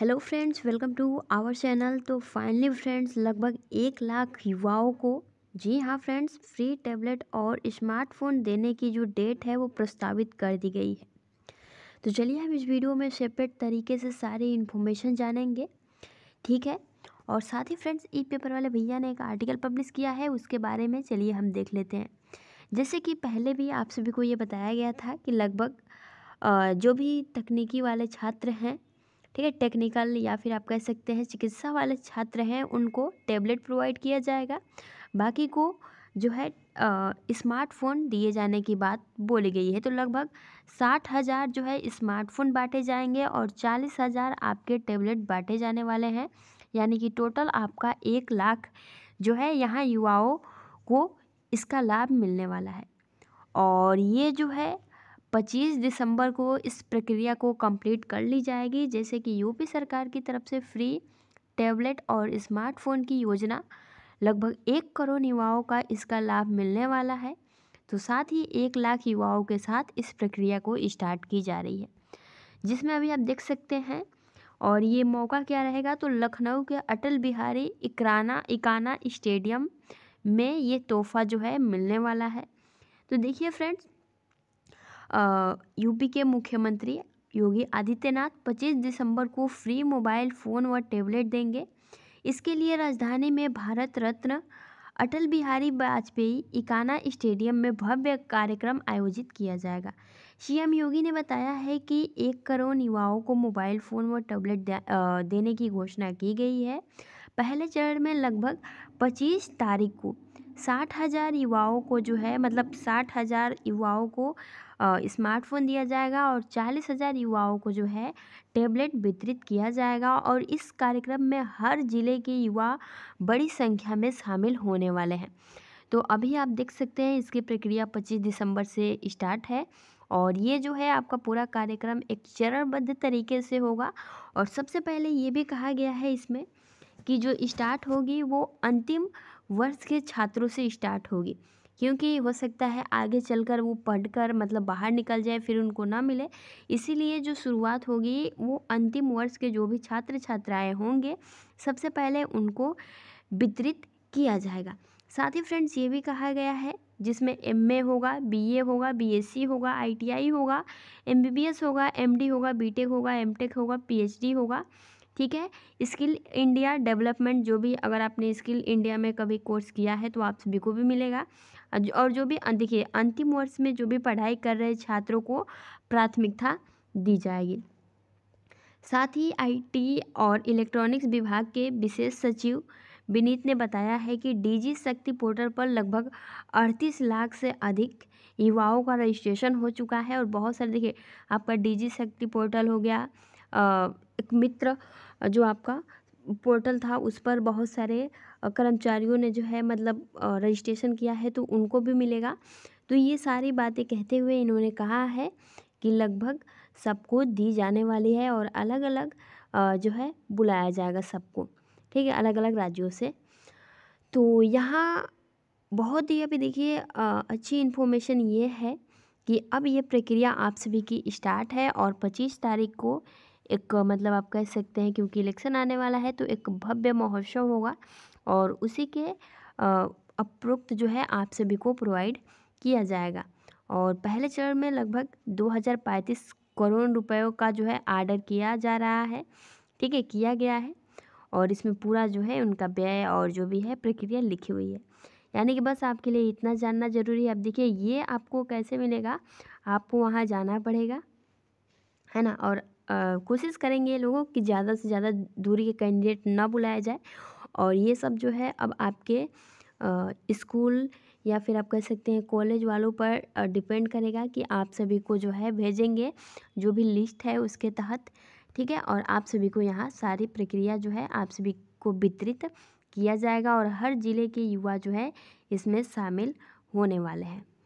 hello friends welcome to our channel तो finally friends लगभग एक लाख युवाओं को जी हाँ फ्रेंड्स फ्री टैबलेट और स्मार्टफोन देने की जो डेट है वो प्रस्तावित कर दी गई है तो चलिए हम इस वीडियो में सेपरेट तरीके से सारी इन्फॉर्मेशन जानेंगे ठीक है और साथ ही फ्रेंड्स ई पेपर वाले भैया ने एक आर्टिकल पब्लिश किया है उसके बारे में चलिए हम देख लेते हैं जैसे कि पहले भी आप सभी को ये बताया गया था कि लगभग जो भी तकनीकी वाले छात्र हैं ठीक है टेक्निकल या फिर आप कह सकते हैं चिकित्सा वाले छात्र हैं उनको टेबलेट प्रोवाइड किया जाएगा बाकी को जो है स्मार्टफ़ोन दिए जाने की बात बोली गई है तो लगभग साठ हज़ार जो है स्मार्टफ़ोन बांटे जाएंगे और चालीस हज़ार आपके टेबलेट बांटे जाने वाले हैं यानी कि टोटल आपका एक लाख जो है यहाँ युवाओं को इसका लाभ मिलने वाला है और ये जो है पच्चीस दिसंबर को इस प्रक्रिया को कंप्लीट कर ली जाएगी जैसे कि यूपी सरकार की तरफ से फ्री टैबलेट और स्मार्टफोन की योजना लगभग एक करोड़ युवाओं का इसका लाभ मिलने वाला है तो साथ ही एक लाख युवाओं के साथ इस प्रक्रिया को स्टार्ट की जा रही है जिसमें अभी आप देख सकते हैं और ये मौका क्या रहेगा तो लखनऊ के अटल बिहारी इकराना इकाना स्टेडियम में ये तोहफा जो है मिलने वाला है तो देखिए फ्रेंड्स यूपी के मुख्यमंत्री योगी आदित्यनाथ 25 दिसंबर को फ्री मोबाइल फ़ोन व टैबलेट देंगे इसके लिए राजधानी में भारत रत्न अटल बिहारी वाजपेयी इकाना स्टेडियम में भव्य कार्यक्रम आयोजित किया जाएगा सीएम योगी ने बताया है कि एक करोड़ युवाओं को मोबाइल फ़ोन व टैबलेट देने की घोषणा की गई है पहले चरण में लगभग 25 तारीख को साठ हज़ार युवाओं को जो है मतलब साठ हज़ार युवाओं को स्मार्टफ़ोन दिया जाएगा और चालीस हज़ार युवाओं को जो है टैबलेट वितरित किया जाएगा और इस कार्यक्रम में हर ज़िले के युवा बड़ी संख्या में शामिल होने वाले हैं तो अभी आप देख सकते हैं इसकी प्रक्रिया पच्चीस दिसंबर से स्टार्ट है और ये जो है आपका पूरा कार्यक्रम एक चरणबद्ध तरीके से होगा और सबसे पहले ये भी कहा गया है इसमें कि जो स्टार्ट होगी वो अंतिम वर्ष के छात्रों से स्टार्ट होगी क्योंकि हो सकता है आगे चलकर वो पढ़कर मतलब बाहर निकल जाए फिर उनको ना मिले इसीलिए जो शुरुआत होगी वो अंतिम वर्ष के जो भी छात्र छात्राएं होंगे सबसे पहले उनको वितरित किया जाएगा साथ ही फ्रेंड्स ये भी कहा गया है जिसमें एम ए होगा बी ए होगा बी एस सी होगा आई टी आई होगा एम बी बी एस होगा एम डी होगा बी टेक होगा एम टेक होगा पी एच डी होगा ठीक है स्किल इंडिया डेवलपमेंट जो भी अगर आपने स्किल इंडिया में कभी कोर्स किया है तो आप सभी को भी मिलेगा और जो भी अं, देखिए अंतिम वर्ष में जो भी पढ़ाई कर रहे छात्रों को प्राथमिकता दी जाएगी साथ ही आईटी और इलेक्ट्रॉनिक्स विभाग के विशेष सचिव विनीत ने बताया है कि डीजी शक्ति पोर्टल पर लगभग अड़तीस लाख से अधिक युवाओं का रजिस्ट्रेशन हो चुका है और बहुत सारे देखिए आपका डीजी शक्ति पोर्टल हो गया एक मित्र जो आपका पोर्टल था उस पर बहुत सारे कर्मचारियों ने जो है मतलब रजिस्ट्रेशन किया है तो उनको भी मिलेगा तो ये सारी बातें कहते हुए इन्होंने कहा है कि लगभग सबको दी जाने वाली है और अलग अलग जो है बुलाया जाएगा सबको ठीक है अलग अलग राज्यों से तो यहाँ बहुत ही अभी देखिए अच्छी इन्फॉर्मेशन ये है कि अब ये प्रक्रिया आप सभी की स्टार्ट है और 25 तारीख को एक मतलब आप कह सकते हैं क्योंकि इलेक्शन आने वाला है तो एक भव्य महोत्सव होगा और उसी के अप्रोक्त जो है आप सभी को प्रोवाइड किया जाएगा और पहले चरण में लगभग दो हज़ार पैंतीस करोड़ रुपयों का जो है आर्डर किया जा रहा है ठीक है किया गया है और इसमें पूरा जो है उनका व्यय और जो भी है प्रक्रिया लिखी हुई है यानी कि बस आपके लिए इतना जानना ज़रूरी है अब देखिए ये आपको कैसे मिलेगा आपको वहाँ जाना पड़ेगा है ना और कोशिश करेंगे लोगों कि ज़्यादा से ज़्यादा दूरी के कैंडिडेट ना बुलाया जाए और ये सब जो है अब आपके स्कूल या फिर आप कह सकते हैं कॉलेज वालों पर डिपेंड करेगा कि आप सभी को जो है भेजेंगे जो भी लिस्ट है उसके तहत ठीक है और आप सभी को यहाँ सारी प्रक्रिया जो है आप सभी को वितरित किया जाएगा और हर ज़िले के युवा जो है इसमें शामिल होने वाले हैं